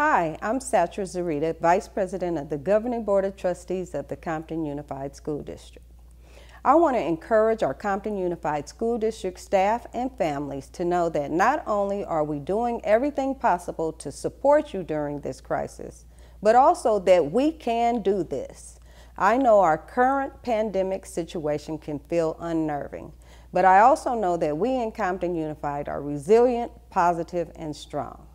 Hi, I'm Satra Zarita, Vice President of the Governing Board of Trustees of the Compton Unified School District. I want to encourage our Compton Unified School District staff and families to know that not only are we doing everything possible to support you during this crisis, but also that we can do this. I know our current pandemic situation can feel unnerving, but I also know that we in Compton Unified are resilient, positive, and strong.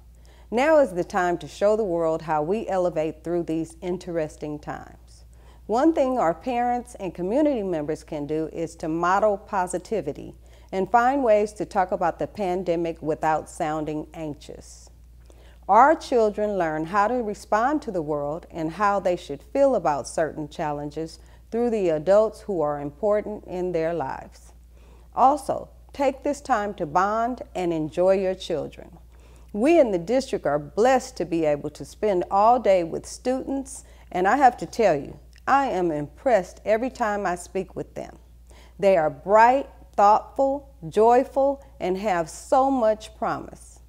Now is the time to show the world how we elevate through these interesting times. One thing our parents and community members can do is to model positivity and find ways to talk about the pandemic without sounding anxious. Our children learn how to respond to the world and how they should feel about certain challenges through the adults who are important in their lives. Also, take this time to bond and enjoy your children. We in the district are blessed to be able to spend all day with students, and I have to tell you, I am impressed every time I speak with them. They are bright, thoughtful, joyful, and have so much promise.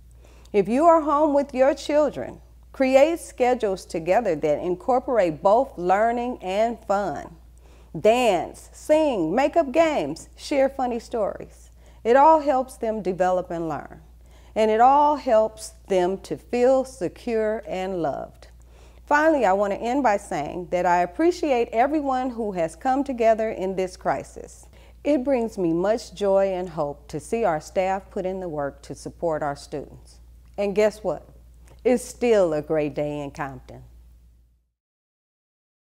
If you are home with your children, create schedules together that incorporate both learning and fun. Dance, sing, make up games, share funny stories. It all helps them develop and learn and it all helps them to feel secure and loved. Finally, I want to end by saying that I appreciate everyone who has come together in this crisis. It brings me much joy and hope to see our staff put in the work to support our students. And guess what? It's still a great day in Compton.